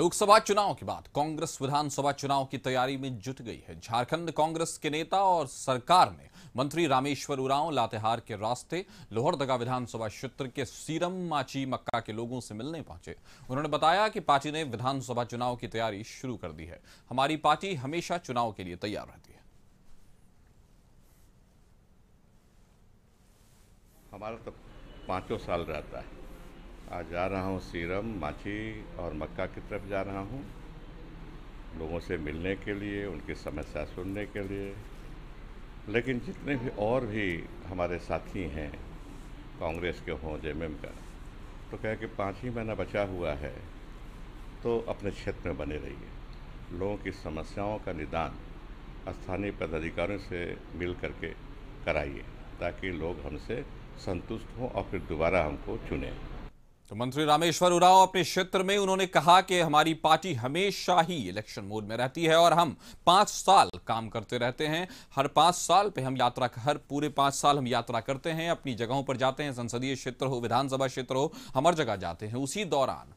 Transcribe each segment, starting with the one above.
लोकसभा चुनाव के बाद कांग्रेस विधानसभा चुनाव की तैयारी में जुट गई है झारखंड कांग्रेस के नेता और सरकार ने मंत्री रामेश्वर उरांव लातेहार के रास्ते लोहरदगा विधानसभा क्षेत्र के सीरम माची मक्का के लोगों से मिलने पहुंचे उन्होंने बताया कि पार्टी ने विधानसभा चुनाव की तैयारी शुरू कर दी है हमारी पार्टी हमेशा चुनाव के लिए तैयार रहती है हमारा तो पांचों साल रहता है आज जा रहा हूँ सीरम माची और मक्का की तरफ जा रहा हूँ लोगों से मिलने के लिए उनकी समस्या सुनने के लिए लेकिन जितने भी और भी हमारे साथी हैं कांग्रेस के हों जे एम का तो कह के पाँच ही महीना बचा हुआ है तो अपने क्षेत्र में बने रहिए लोगों की समस्याओं का निदान स्थानीय पदाधिकारियों से मिल करके कराइए ताकि लोग हमसे संतुष्ट हों और फिर दोबारा हमको चुनें तो मंत्री रामेश्वर उराव अपने क्षेत्र में उन्होंने कहा कि हमारी पार्टी हमेशा ही इलेक्शन मोड में रहती है और हम पांच साल काम करते रहते हैं हर पांच साल पे हम यात्रा हर पूरे पांच साल हम यात्रा करते हैं अपनी जगहों पर जाते हैं संसदीय क्षेत्र हो विधानसभा क्षेत्र हो हम हर जगह जाते हैं उसी दौरान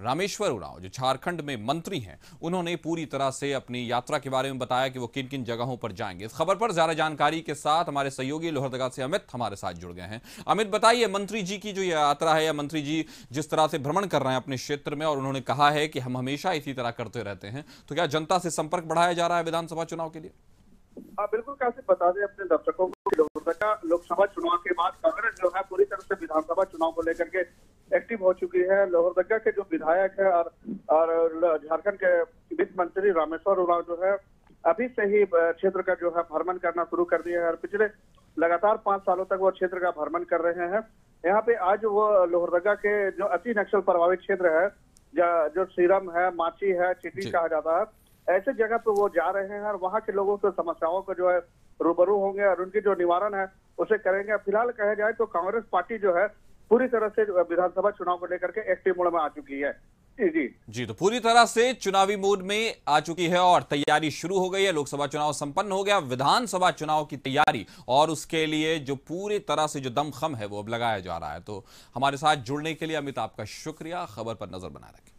रामेश्वर उराव जो झारखंड में मंत्री हैं उन्होंने पूरी तरह से अपनी यात्रा के बारे में बताया कि वो किन किन जगहों पर जाएंगे इस खबर पर ज्यादा जानकारी के साथ हमारे सहयोगी लोहरदगा से अमित हमारे साथ जुड़ गए हैं अमित बताइए मंत्री जी की जो यात्रा है या मंत्री जी जिस तरह से भ्रमण कर रहे हैं अपने क्षेत्र में और उन्होंने कहा है कि हम हमेशा इसी तरह करते रहते हैं तो क्या जनता से संपर्क बढ़ाया जा रहा है विधानसभा चुनाव के लिए हाँ बिल्कुल कैसे बता दें अपने दर्शकों को लोकसभा चुनाव के बाद कांग्रेस जो है पूरी तरह से विधानसभा चुनाव को लेकर के एक्टिव हो चुकी है लोहरदगा के जो विधायक है और और झारखंड के वित्त मंत्री रामेश्वर उराव जो है अभी से ही क्षेत्र का जो है भ्रमण करना शुरू कर दिया है और पिछले लगातार पांच सालों तक वो क्षेत्र का भ्रमण कर रहे हैं यहाँ पे आज वो लोहरदगा के जो अति नक्सल प्रभावित क्षेत्र है जो सीरम है माची है चिटी कहा जाता है ऐसे जगह पे वो जा रहे हैं और वहाँ के लोगों से समस्याओं को जो है रूबरू होंगे और उनकी जो निवारण है उसे करेंगे फिलहाल कहा जाए तो कांग्रेस पार्टी जो है पूरी तरह से विधानसभा चुनाव को लेकर के एक्टिव मोड में आ चुकी है जी जी तो पूरी तरह से चुनावी मोड में आ चुकी है और तैयारी शुरू हो गई है लोकसभा चुनाव संपन्न हो गया विधानसभा चुनाव की तैयारी और उसके लिए जो पूरी तरह से जो दमखम है वो अब लगाया जा रहा है तो हमारे साथ जुड़ने के लिए अमित आपका शुक्रिया खबर पर नजर बना रखें